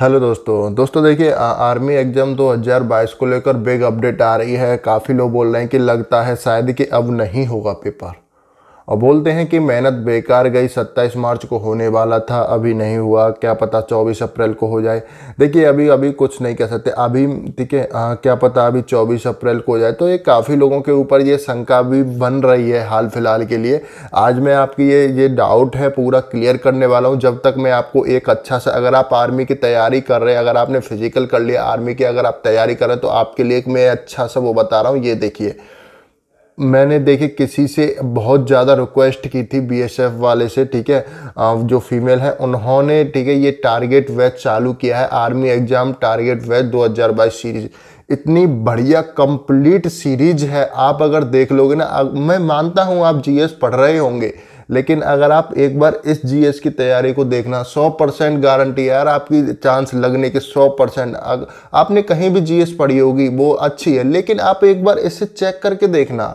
hello दोस्तों दोस्तों देखिए आर्मी एग्ज़ाम 2022 को लेकर बिग अपडेट आ रही है काफ़ी लोग बोल रहे हैं कि लगता है शायद कि अब नहीं होगा पेपर और बोलते हैं कि मेहनत बेकार गई 27 मार्च को होने वाला था अभी नहीं हुआ क्या पता 24 अप्रैल को हो जाए देखिए अभी अभी कुछ नहीं कह सकते अभी ठीक है हाँ, क्या पता अभी 24 अप्रैल को हो जाए तो ये काफ़ी लोगों के ऊपर ये शंका भी बन रही है हाल फिलहाल के लिए आज मैं आपकी ये ये डाउट है पूरा क्लियर करने वाला हूँ जब तक मैं आपको एक अच्छा सा अगर आप आर्मी की तैयारी कर रहे हैं अगर आपने फिजिकल कर लिया आर्मी की अगर आप तैयारी कर रहे हैं तो आपके लिए एक मैं अच्छा सा वो बता रहा हूँ ये देखिए मैंने देखे किसी से बहुत ज़्यादा रिक्वेस्ट की थी बीएसएफ वाले से ठीक है जो फीमेल है उन्होंने ठीक है ये टारगेट वेच चालू किया है army exam target batch 2022 series इतनी बढ़िया कंप्लीट सीरीज है आप अगर देख लोगे ना मैं मानता हूँ आप जीएस पढ़ रहे होंगे लेकिन अगर आप एक बार इस जीएस की तैयारी को देखना 100 परसेंट गारंटी यार आपकी चांस लगने के 100 परसेंट आपने कहीं भी जीएस पढ़ी होगी वो अच्छी है लेकिन आप एक बार इसे चेक करके देखना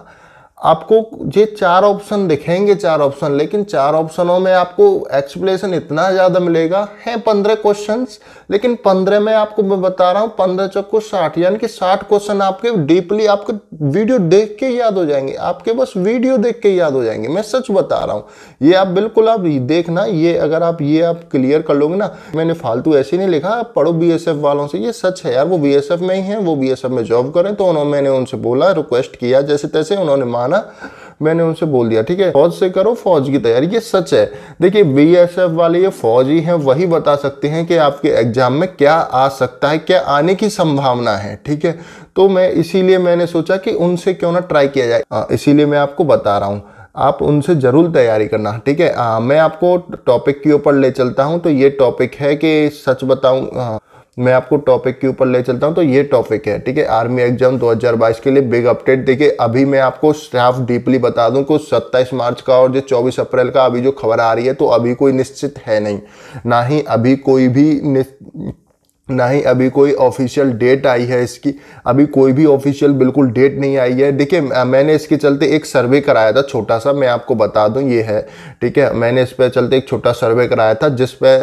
आपको ये चार ऑप्शन दिखेंगे चार ऑप्शन लेकिन चार ऑप्शनों में आपको एक्सप्लेनेशन इतना ज़्यादा मिलेगा है पंद्रह क्वेश्चंस लेकिन पंद्रह में आपको मैं बता रहा हूँ पंद्रह चौको साठ यानी कि साठ क्वेश्चन आपके डीपली आपके वीडियो देख के याद हो जाएंगे आपके बस वीडियो देख के याद हो जाएंगे मैं सच बता रहा हूँ ये आप बिल्कुल आप देखना ये अगर आप ये आप क्लियर कर लोगे ना मैंने फालतू ऐसे नहीं लिखा पढ़ो बी वालों से ये सच है यार वो बी में ही है वो बी में जॉब करें तो उन्होंने मैंने उनसे बोला रिक्वेस्ट किया जैसे तैसे उन्होंने मान आना मैंने उनसे बोल दिया ठीक है फौज से करो फौज की तैयारी ये सच है देखिए बीएसएफ वाले ये फौजी हैं वही बता सकते हैं कि आपके एग्जाम में क्या आ सकता है क्या आने की संभावना है ठीक है तो मैं इसीलिए मैंने सोचा कि उनसे क्यों ना ट्राई किया जाए इसीलिए मैं आपको बता रहा हूँ आप उनसे ज़रूर तैयारी करना ठीक है मैं आपको टॉपिक के ऊपर ले चलता हूँ तो ये टॉपिक है कि सच बताऊँ मैं आपको टॉपिक के ऊपर ले चलता हूँ तो ये टॉपिक है ठीक है आर्मी एग्जाम 2022 के लिए बिग अपडेट देखिए अभी मैं आपको स्टाफ डीपली बता दूं को 27 मार्च का और जो 24 अप्रैल का अभी जो खबर आ रही है तो अभी कोई निश्चित है नहीं ना ही अभी कोई भी ना ही अभी कोई ऑफिशियल डेट आई है इसकी अभी कोई भी ऑफिशियल बिल्कुल डेट नहीं आई है देखिए मैंने इसके चलते एक सर्वे कराया था छोटा सा मैं आपको बता दूं ये है ठीक है मैंने इस पर चलते एक छोटा सर्वे कराया था जिस पे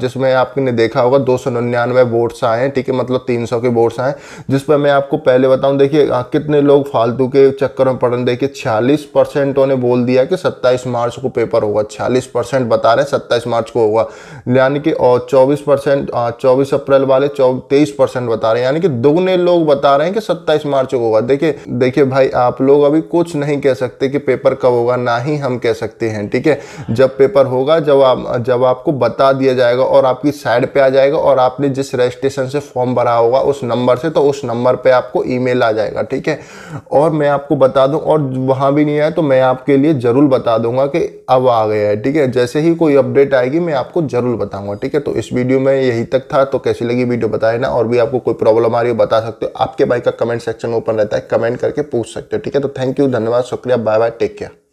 जिसमें आपने देखा होगा दो सौ निन्यानवे वोट्स आए हैं ठीक है मतलब तीन सौ के वोट्स आए जिस पर मैं आपको पहले बताऊँ देखिए कितने लोग फालतू के चक्कर में पड़ देखिए छियालीस परसेंटों ने बोल दिया कि सत्ताईस मार्च को पेपर होगा छियालीस परसेंट बता रहे हैं सत्ताईस मार्च को होगा यानी कि चौबीस परसेंट चौबीस अप्रैल वाले तेईस परसेंट बता रहे हैं यानी कि दोगुने लोग बता रहे हैं कि 27 मार्च को होगा देखिए देखिए भाई आप लोग अभी कुछ नहीं कह सकते कि पेपर कब होगा ना ही हम कह सकते हैं ठीक है जब पेपर होगा जब आप जब आपको बता दिया जाएगा और आपकी साइड पे आ जाएगा और आपने जिस रजिस्ट्रेशन से फॉर्म भरा होगा उस नंबर से तो उस नंबर पर आपको ई आ जाएगा ठीक है और मैं आपको बता दूँ और वहाँ भी नहीं आया तो मैं आपके लिए ज़रूर बता दूंगा कि अब आ गया है ठीक है जैसे ही कोई अपडेट आएगी मैं आपको ज़रूर बताऊँगा ठीक है तो इस वीडियो में यही तक था तो कैसी लगी ये वीडियो बताए ना और भी आपको कोई प्रॉब्लम आ रही हो बता सकते हो आपके भाई का कमेंट सेक्शन ओपन रहता है कमेंट करके पूछ सकते हो ठीक है तो थैंक यू धन्यवाद शुक्रिया बाय बाय टेक केयर